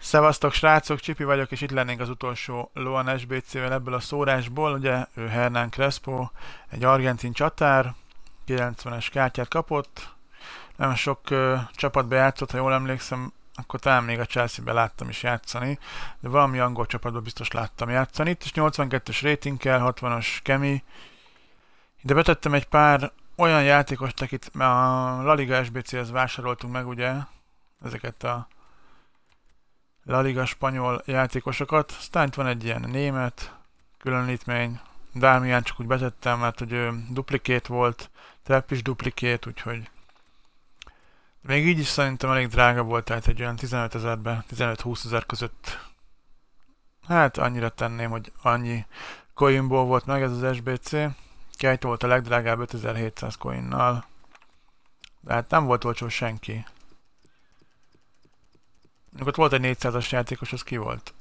Szevasztok srácok, Csipi vagyok, és itt lennénk az utolsó Loan SBC-vel ebből a szórásból. Ugye ő Hernán Crespo, egy argentin csatár, 90-es kártyát kapott. Nem sok ö, csapatba játszott, ha jól emlékszem, akkor talán még a chelsea be láttam is játszani, de valami angol csapatban biztos láttam játszani. Itt is 82-es ratingkel, 60-as kemi. De betettem egy pár olyan játékost, akit a La Liga SBC-hez vásároltunk meg, ugye, ezeket a La Liga spanyol játékosokat. Stányt van egy ilyen német különítmény. Dámián csak úgy betettem, mert hogy ő duplikét volt, Trepp is duplikét, úgyhogy még így is szerintem elég drága volt, tehát egy olyan 15 ezerbe, 15-20 ezer között. Hát annyira tenném, hogy annyi coinból volt meg ez az SBC. Kejt volt a legdrágább 5700 coinnal. De hát nem volt olcsó senki. Ott volt egy 400-as játékos, az ki volt?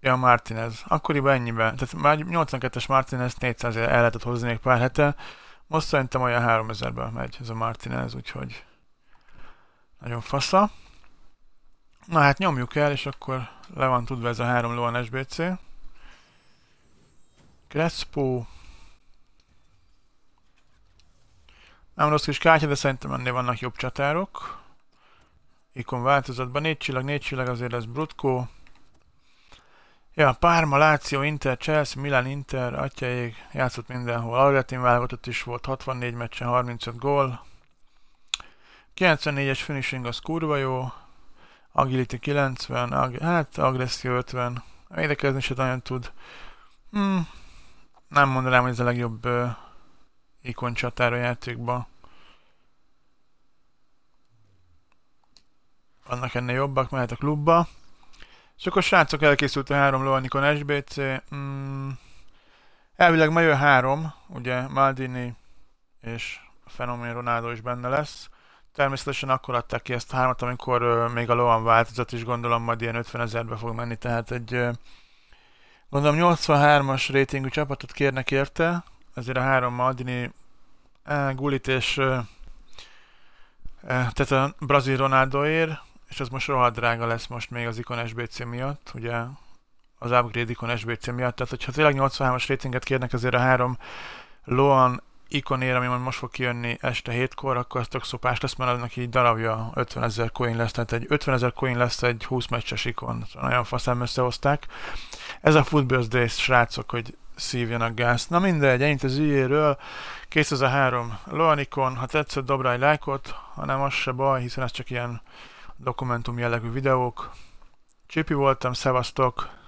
Ja, Martinez. Akkoriban ennyiben. Tehát már 82-es Martinez 400 el lehetett hozni még pár hete. Most szerintem olyan 3000-ben megy ez a Martinez, úgyhogy nagyon fasza. Na hát nyomjuk el, és akkor le van tudva ez a három lóan SBC. Crespo. Nem rossz kis kártya, de szerintem ennél vannak jobb csatárok ikon változatban. Négy csillag, négy csillag, azért lesz brutkó. Ja, Párma, Láció, Inter, Chelsea, Milan, Inter, atyaig, játszott mindenhol. Algatin válogatott is volt, 64 meccsen 35 gól. 94-es finishing az kurva jó. Agility 90, ag hát agresszió 50. Védekezni se nagyon tud. Hmm. Nem mondanám, hogy ez a legjobb uh, ikon csatára játékban. annak ennél jobbak, mehet a klubba. És akkor srácok elkészült a három Loanikon SBC. Mm, elvileg ma jön három, ugye Maldini és Fenomén Ronaldo is benne lesz. Természetesen akkor adták ki ezt a hármat, amikor uh, még a Loan változat is gondolom majd ilyen 50 ezerbe fog menni, tehát egy uh, gondolom 83-as rétingű csapatot kérnek érte, ezért a három Maldini uh, Gulit és uh, tehát a brazil Ronaldoért, és az most rohadt drága lesz most még az ikon SBC miatt, ugye az upgrade ikon SBC miatt, tehát hogyha tényleg 83-as ratinget kérnek azért a három Loan ikonér, ami most fog kijönni este hétkor, akkor az tök szopás lesz, mert annak így darabja 50 ezer coin lesz, tehát egy 50 ezer coin lesz egy 20 meccses ikon. Nagyon faszám összehozták. Ez a Day, srácok, hogy szívjanak gázt. Na mindegy, ennyit az ügyéről. Kész az a három Loan ikon, ha tetszett, egy lájkot, ha nem, az se baj, hiszen ez csak ilyen dokumentum jellegű videók. Csipi voltam, szevasztok!